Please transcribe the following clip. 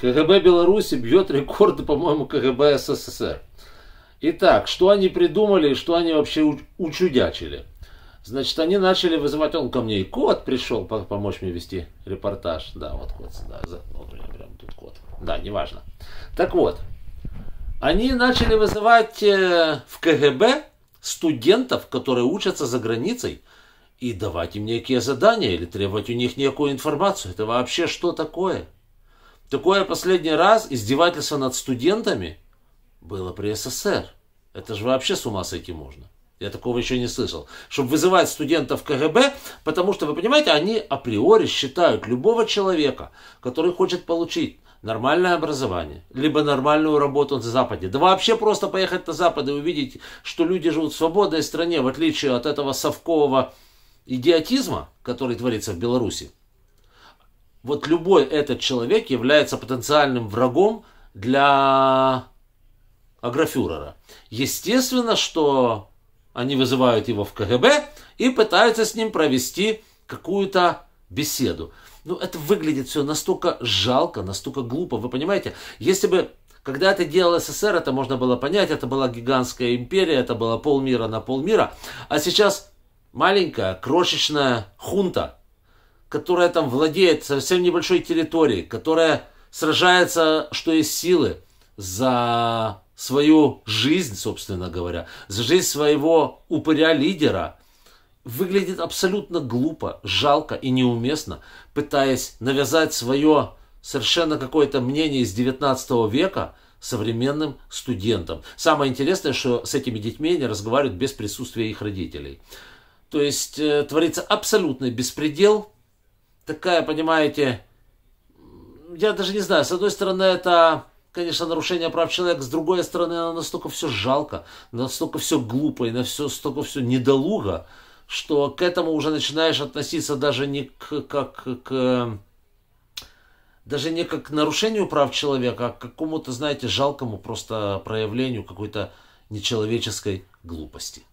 КГБ Беларуси бьет рекорды, по-моему, КГБ СССР. Итак, что они придумали что они вообще учудячили? Значит, они начали вызывать, он ко мне и кот пришел помочь мне вести репортаж. Да, вот кот, да, за, вот, прям, прям тут кот. Да, неважно. Так вот, они начали вызывать э, в КГБ студентов, которые учатся за границей, и давать им некие задания или требовать у них некую информацию. Это вообще что такое? Такое последний раз издевательство над студентами было при СССР. Это же вообще с ума сойти можно. Я такого еще не слышал. Чтобы вызывать студентов КГБ, потому что, вы понимаете, они априори считают любого человека, который хочет получить нормальное образование, либо нормальную работу на Западе. Да вообще просто поехать на Запад и увидеть, что люди живут в свободной стране, в отличие от этого совкового идиотизма, который творится в Беларуси вот любой этот человек является потенциальным врагом для агрофюрера. Естественно, что они вызывают его в КГБ и пытаются с ним провести какую-то беседу. Ну, это выглядит все настолько жалко, настолько глупо. Вы понимаете, если бы когда это делал СССР, это можно было понять, это была гигантская империя, это было полмира на полмира. А сейчас маленькая, крошечная хунта – которая там владеет совсем небольшой территорией, которая сражается, что есть силы, за свою жизнь, собственно говоря, за жизнь своего упыря-лидера, выглядит абсолютно глупо, жалко и неуместно, пытаясь навязать свое совершенно какое-то мнение из 19 века современным студентам. Самое интересное, что с этими детьми они разговаривают без присутствия их родителей. То есть э, творится абсолютный беспредел, такая, понимаете, я даже не знаю, с одной стороны, это, конечно, нарушение прав человека, с другой стороны, оно настолько все жалко, настолько все глупо и на все, столько все недолуго, что к этому уже начинаешь относиться даже не к, как к даже не как к нарушению прав человека, а к какому-то, знаете, жалкому просто проявлению какой-то нечеловеческой глупости.